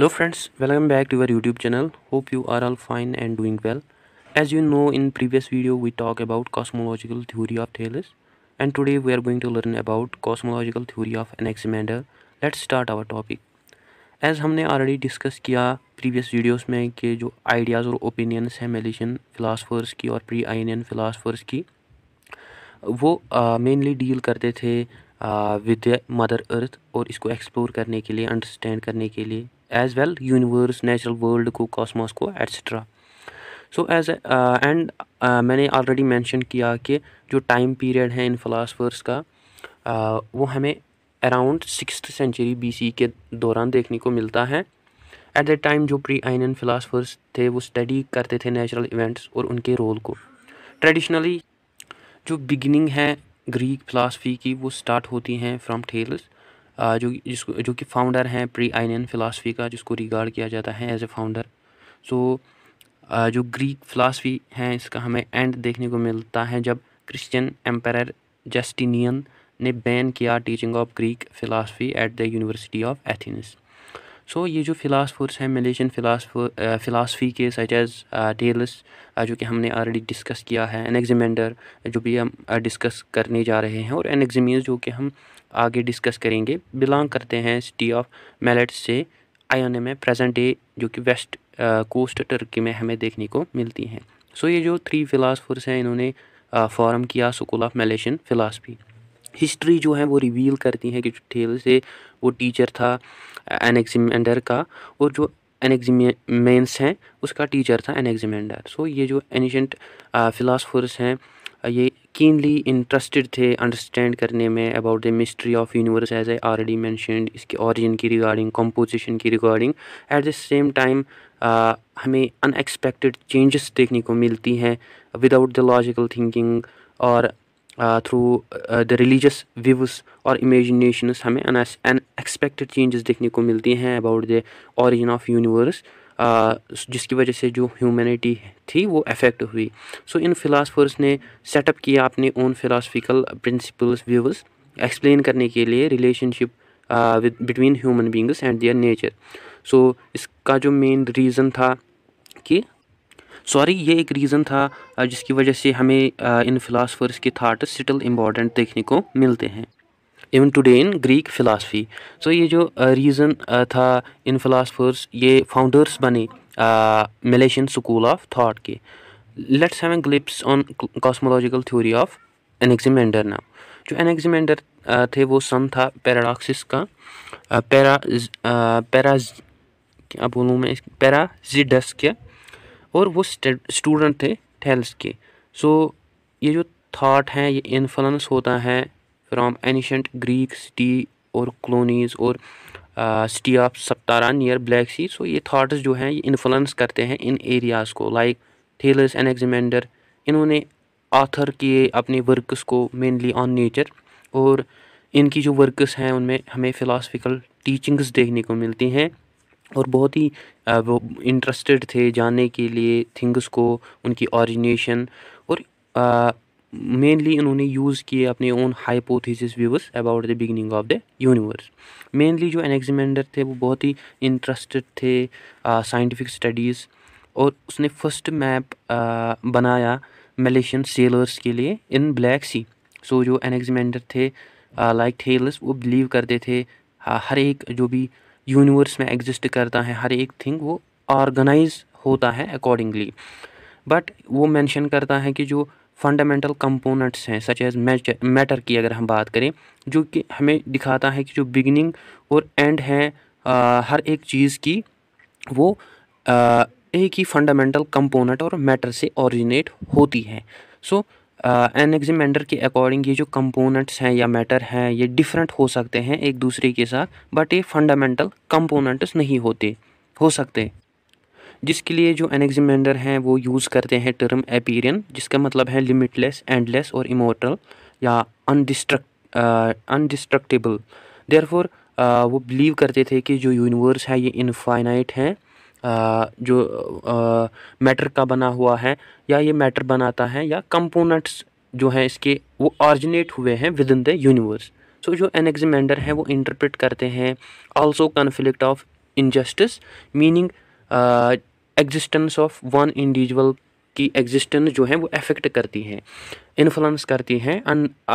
hello friends welcome back to our youtube channel hope you are all fine and doing well as you know in previous video we talk about cosmological theory of thales and today we are going to learn about cosmological theory of anaximander let's start our topic as हमने already discuss किया previous videos में कि जो ideas और opinions हैं मेलिशन philosophers की और pre आयनियन philosophers की वो मेनली uh, डील करते थे विद मदर अर्थ और इसको एक्सप्लोर करने के लिए अंडरस्टैंड करने के लिए as well universe natural world को कॉस्मोस को एट्सट्रा सो एज एंड मैंने ऑलरेडी मेंशन किया कि जो टाइम पीरियड है इन फ़िलासफ़र्स का uh, वो हमें अराउंड सिक्स सेंचुरी बीसी के दौरान देखने को मिलता है एट द टाइम जो प्री आइनन फ़िलासफ़र्स थे वो स्टडी करते थे नेचुरल इवेंट्स और उनके रोल को ट्रेडिशनली जो बिगिनिंग है ग्रीक फ़िलासफ़ी की वो स्टार्ट होती हैं फ्राम टेल्स जो जिसको जो कि फाउंडर हैं प्री आइनियन फ़िलासफ़ी का जिसको रिगार्ड किया जाता है एज ए फाउंडर सो जो ग्रीक फ़िलासफ़ी हैं इसका हमें एंड देखने को मिलता है जब क्रिश्चियन एम्पर जस्टिनियन ने बैन किया teaching of Greek philosophy at the university of Athens so ये जो फ़िलासफ़र्स हैं मलेशियन फ़िलासफ़ी के सच एज़ टेलस जो कि हमने ऑलरेडी डिस्कस किया है एनएग्जिमेंडर जो भी हम डिस्कस करने जा रहे हैं और एनएग्जिमियस जो कि हम आगे डिस्कस करेंगे बिलोंग करते हैं सिटी ऑफ मेलेट से आयोने में प्रेजेंट डे जो कि वेस्ट कोस्ट टर्की में हमें देखने को मिलती हैं सो so, ये जो थ्री फ़िलासफ़र्स हैं इन्होंने फॉर्म किया school of Milesian philosophy history जो है वो रिवील करती हैं कि जो ठेल से वो टीचर था एनेक्सिमेंडर का और जो एनेक्सिमेंस हैं उसका टीचर था एनेगजमेंडर सो so, ये जो एनिशेंट फ़िलासफ़र्स हैं ये कीनली इंटरेस्टेड थे अंडरस्टैंड करने में about the mystery of universe as I already mentioned इसके ऑरिजिन की रिगार्डिंग कंपोजिशन की regarding at the same time हमें अनएक्सपेक्टेड चेंजेस देखने को मिलती हैं विदाउट द लॉजिकल थिंकिंग और थ्रू द रिलीजस व्यूज और इमेजिनेशनस हमें अनएक्सपेक्टेड चेंजेस देखने को मिलती हैं about the origin of universe जिसकी वजह से जो ह्यूमैनिटी थी वो अफेक्ट हुई सो इन फ़िलासफ़र्स ने सेटअप किया अपने own philosophical principles views explain करने के लिए relationship with between human beings and their nature so इसका जो मेन रीज़न था कि सॉरी ये एक रीज़न था जिसकी वजह से हमें इन फ़िलासफ़र्स के थाट स्टिल इम्पॉर्टेंट देखने को मिलते हैं even today in Greek philosophy so ये जो रीज़न uh, uh, था इन फ़िलासफ़र्स ये फाउंडर्स बने मलेशियन स्कूल ऑफ थाट के let's have a glimpse on cosmological theory of Anaximander now जो एनेक्सीमेंडर uh, थे वो सन था पैराडॉक्सिस का पैरा पैरा क्या बोलूँ मैं पैराजिडस के और वो स्टूडेंट थे थेल्स के सो so, ये जो थाट हैं ये इन्फ्लुएंस होता है फ्राम एनिशेंट ग्रीक सिटी और कलोनीज़ और सिटी ऑफ सप्तारा नियर ब्लैक सी सो ये थाट्स जो हैं ये इन्फ्लुंस करते हैं इन एरियाज़ को लाइक थेलस एंड एग्जमेंडर इन्होंने आथर किए अपने वर्कस को मेनली ऑन नेचर और इनकी जो वर्कस हैं उनमें हमें फ़िलासफ़िकल टीचिंग्स देखने को मिलती हैं और बहुत ही वो इंटरेस्टेड थे जानने के लिए थिंग्स को उनकी ऑरिजिनेशन और आ, मेनली इन्होंने यूज़ किए अपने own hypothesis views about the beginning of the universe mainly जो एनेक्जमेंडर थे वो बहुत ही इंटरेस्टेड थे साइंटिफिक uh, स्टडीज़ और उसने फर्स्ट मैप uh, बनाया मलेशियन सेलर्स के लिए इन ब्लैक सी सो जो एनेक्जमेंडर थे लाइक uh, थेलर्स like वो बिलीव करते थे uh, हर एक जो भी यूनिवर्स में एग्जिस्ट करता है हर एक थिंग वो ऑर्गेनाइज होता है अकॉर्डिंगली बट वो मैंशन करता है कि जो फंडामेंटल कंपोनेंट्स हैं सच एज मैटर की अगर हम बात करें जो कि हमें दिखाता है कि जो बिगनिंग और एंड हैं हर एक चीज़ की वो आ, एक ही फंडामेंटल कंपोनेंट और मैटर से ओरिजिनेट होती है सो so, एन के अकॉर्डिंग ये जो कंपोनेंट्स हैं या मैटर हैं ये डिफरेंट हो सकते हैं एक दूसरे के साथ बट ये फंडामेंटल कंपोनेंट्स नहीं होते हो सकते जिसके लिए जो एनेग्जिमेंडर हैं वो यूज़ करते हैं टर्म एपीरियन जिसका मतलब है लिमिटलेस एंडलेस और इमोटल या अनडिस्ट्रक्ट अनडिस्ट्रक्टेबल देयरफॉर वो बिलीव करते थे कि जो यूनिवर्स है ये इनफाइनाइट है आ, uh, जो मैटर uh, का बना हुआ है या ये मैटर बनाता है या कंपोनेंट्स जो हैं इसके वो ऑरिजिनेट हुए हैं within the universe so जो एनेग्जिमेंडर हैं वो इंटरप्रेट करते हैं also conflict of injustice meaning existence of one individual की एग्जिस्टेंस जो है वो अफेक्ट करती हैं इन्फ्लुएंस करती हैं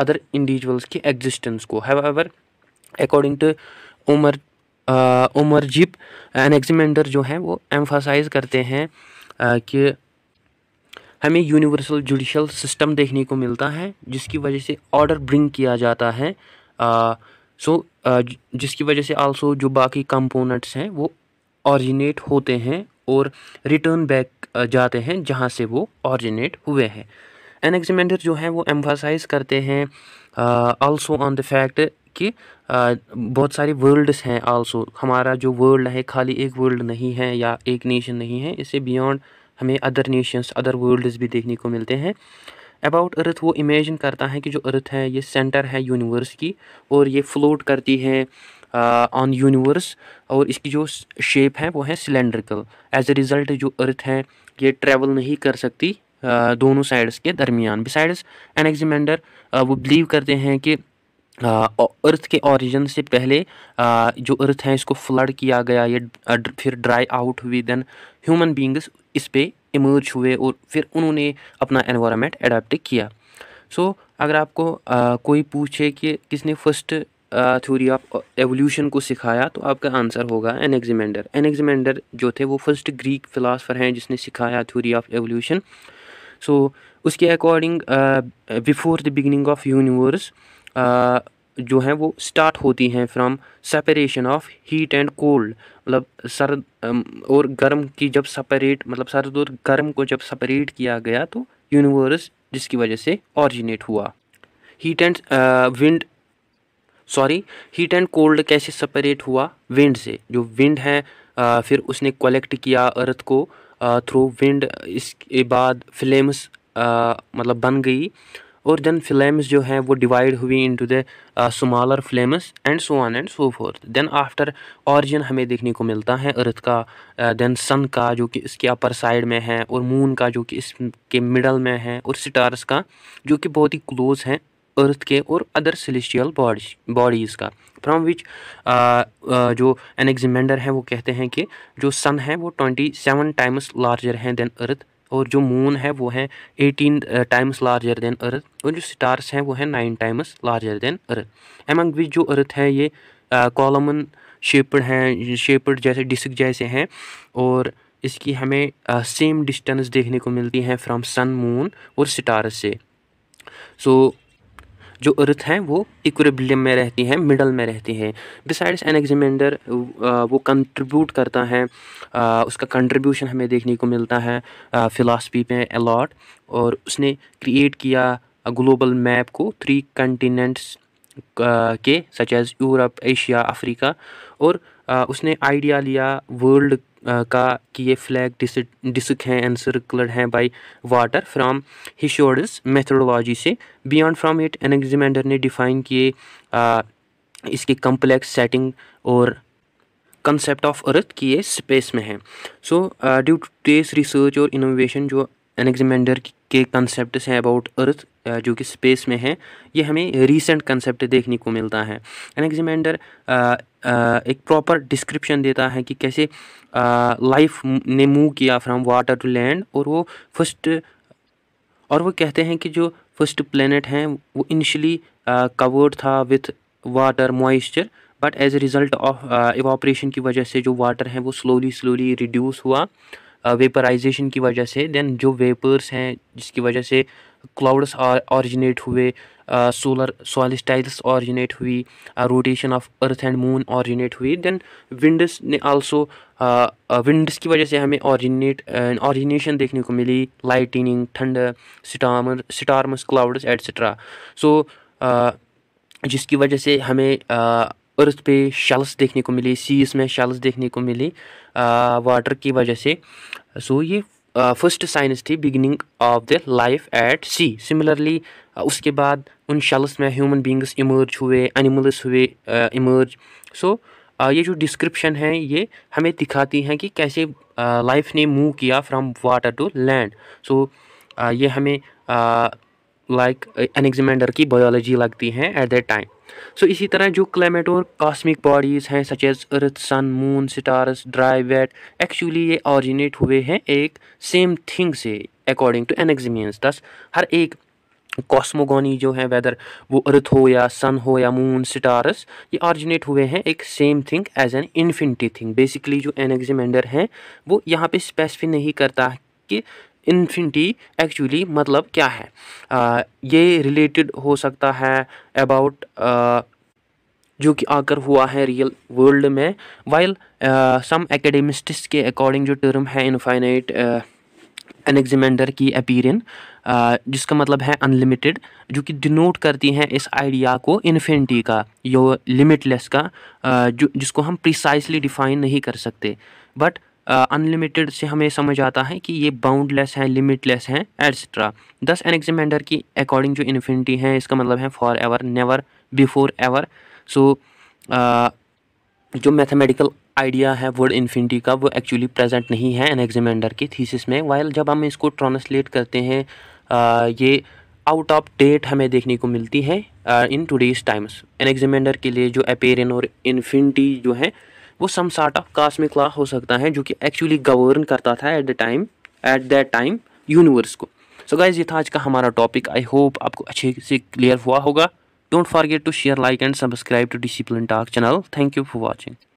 अदर इंडिविजुअल्स की एग्जिस्टेंस को हैवर अकॉर्डिंग टू उमर उमर जिप एन जो है वो एम्फासाइज करते हैं uh, कि हमें यूनिवर्सल जुडिशल सिस्टम देखने को मिलता है जिसकी वजह से ऑर्डर ब्रिंग किया जाता है सो uh, आ, uh, जिसकी वजह से आल्सो जो बाकी कंपोनेंट्स हैं वो ऑरिजिनेट होते हैं और रिटर्न बैक जाते हैं जहाँ से वो ऑरिजिनेट हुए हैं एन एग्जामिनर जो हैं वो एम्फोसाइज करते हैं आल्सो ऑन द फैक्ट कि आ, बहुत सारी वर्ल्ड्स हैं आल्सो हमारा जो वर्ल्ड है खाली एक वर्ल्ड नहीं है या एक नेशन नहीं है इससे बियॉन्ड हमें अदर नेशंस अदर वर्ल्ड्स भी देखने को मिलते हैं अबाउट अर्थ वो इमेजिन करता है कि जो अर्थ है ये सेंटर है यूनिवर्स की और ये फ्लोट करती है ऑन यूनिवर्स और इसकी जो शेप है वो है सिलेंड्रिकल एज ए रिज़ल्ट जो अर्थ है ये ट्रेवल नहीं कर सकती आ, दोनों साइड्स के दरमियान बिसाइड्स एनएग्जीमेंडर वो बिलीव करते हैं कि अर्थ के ओरिजिन से पहले आ, जो अर्थ है इसको फ्लड किया गया ये फिर ड्राई आउट हुई देन ह्यूमन बींग्स इस पर इमर्ज हुए और फिर उन्होंने अपना एनवायरनमेंट अडेप्ट किया सो so, अगर आपको आ, कोई पूछे कि किसने फर्स्ट थ्योरी ऑफ एवोल्यूशन को सिखाया तो आपका आंसर होगा एनेग्जिमेंडर एनेग्जिमेंडर जो थे वो फर्स्ट ग्रीक फिलासफ़र हैं जिसने सिखाया थ्योरी ऑफ एवोल्यूशन सो उसके according before the beginning of universe जो हैं वो स्टार्ट होती हैं from separation of heat and cold मतलब सर्द और गर्म की जब सेपरेट मतलब सर्द और गर्म को जब सेपरेट किया गया तो यूनिवर्स जिसकी वजह से ऑरिजिनेट हुआ heat and wind sorry heat and cold कैसे सेपरेट हुआ विंड से जो विंड है आ, फिर उसने कलेक्ट किया अर्थ को थ्रू विंड इसके बाद फ्लेम्स मतलब बन गई और देन फ्लेम्स जो हैं वो डिवाइड हुई into the smaller flames and so on and so forth then after origin हमें देखने को मिलता है अर्थ का देन सन का जो कि इसके अपर साइड में है और मून का जो कि इसके मिडल में है और स्टार्स का जो कि बहुत ही क्लोज है अर्थ के और अदर सेलेस्टियल बॉडीज बॉडीज़ का फ्रॉम विच uh, uh, जो एनेग्जिमेंडर हैं वो कहते हैं कि जो सन है वो ट्वेंटी सेवन टाइम्स लार्जर हैं दैन अर्थ और जो मून है वो है eighteen times larger than earth और जो स्टार्स हैं वो है nine times larger than earth among which जो अर्थ है ये कॉलमन uh, शेपड हैं शेपड जैसे डिस्क जैसे हैं और इसकी हमें सेम डिस्टेंस देखने को मिलती है फ्रॉम सन मून और स्टार्स से सो so, जो अर्थ हैं वो इक्विलिब्रियम में रहती हैं मिडल में रहती हैं बिसाइड्स एन uh, वो कंट्रीब्यूट करता है uh, उसका कंट्रीब्यूशन हमें देखने को मिलता है फ़िलासफ़ी पे अलॉट और उसने क्रिएट किया ग्लोबल मैप को थ्री कंटिनेंट्स uh, के such as Europe Asia Africa और उसने आइडिया लिया वर्ल्ड का कि ये फ्लैग डिस्क हैं एंड सर्कुलर हैं by water from Hesiod's methodology से बियॉन्ड फ्रॉम इट एलेक्जेमेंडर ने डिफाइन किए इसके कम्प्लेक्स सेटिंग और कंसेप्ट ऑफ अर्थ कि ये स्पेस में है सो ड्यू टू टेस रिसर्च और इनोवेशन जो एलेक्जेमेंडर के कंसेप्ट हैं अबाउट अर्थ जो कि स्पेस में है ये हमें रीसेंट कंसेप्ट देखने को मिलता है एन एग्जामेंडर एक प्रॉपर डिस्क्रिप्शन देता है कि कैसे लाइफ ने मूव किया फ्रॉम वाटर टू लैंड और वो फर्स्ट और वो कहते हैं कि जो फर्स्ट प्लेनेट हैं वो इनिशियली कवर्ड था with water moisture but as a result of evaporation की वजह से जो वाटर हैं वो स्लोली स्लोली रिड्यूस हुआ वेपराइजेशन की वजह से देन जो वेपर्स हैं जिसकी वजह से क्लाउड्स ऑरिजिनेट हुए सोलर सॉलिस्टाइल्स ऑरिजिनेट हुई rotation of earth and moon originate हुई देन विंडस ने आल्सो विंडस की वजह से हमें ऑरिजिनेट ऑरिजिनेशन देखने को मिली lightning thunder storm storms clouds etcetera so जिसकी वजह से हमें अर्थ पे शल्स देखने को मिली सीस में शल्स देखने को मिली वाटर की वजह से सो so, ये फर्स्ट uh, साइंस थी beginning of the life at sea similarly उसके बाद उन शल्स में ह्यूमन बींग्स इमर्ज हुए एनिमल्स हुए इमर्ज uh, सो uh, ये जो डिस्क्रिप्शन है ये हमें दिखाती हैं कि कैसे लाइफ ने मूव किया from water to land so ये हमें लाइक एनेगजमेंडर uh, की बायोलॉजी लगती हैं एट दैट टाइम सो इसी तरह जो क्लाइमेट और कॉस्मिक बॉडीज़ हैं such as earth sun moon stars dry wet actually ये ऑरिजिनेट हुए हैं एक सेम थिंग से अकॉर्डिंग टू एनग्जमियंस दस हर एक कॉस्मोगोनी जो है वेदर वो अर्थ हो या सन हो या मून स्टार्स ये ऑरिजिनेट हुए हैं एक same thing as an infinity thing basically जो एनेगजमेंडर हैं वो यहाँ पे स्पेसिफिक नहीं करता कि इन्फिनिटी एक्चुअली मतलब क्या है आ, ये रिलेटेड हो सकता है अबाउट जो कि आकर हुआ है रियल वर्ल्ड में वाइल सम एकेडमिस्ट्स के अकॉर्डिंग जो टर्म है इनफाइनाइट एनेग्जिमेंडर की अपीरियन जिसका मतलब है अनलिमिटेड जो कि डिनोट करती हैं इस आइडिया को इन्फिनिटी का यो लिमिटलेस का जो जिसको हम प्रिसाइसली डिफाइन नहीं कर सकते बट अनलिमिटेड से हमें समझ आता है कि ये बाउंडलेस हैं लिमिटलेस हैं एट्सट्रा दस एनेक्सिमेंडर की अकॉर्डिंग जो इन्फिनिटी है इसका मतलब है forever never before ever so जो मैथमेटिकल आइडिया है वर्ड इन्फिनिटी का वो एक्चुअली प्रेजेंट नहीं है एनेक्सिमेंडर की थीसिस में वाइल जब हम इसको ट्रांसलेट करते हैं ये आउट ऑफ डेट हमें देखने को मिलती है इन टूडेज टाइम्स एनेक्सिमेंडर के लिए जो अपेरन और इन्फिनिटी जो है वो some sort of cosmic law हो सकता है जो कि एक्चुअली गवर्न करता था at the time at that time universe को सो गाइज ये था आज का हमारा टॉपिक आई होप आपको अच्छे से क्लियर हुआ होगा don't forget to share like and subscribe to discipline talk channel thank you for watching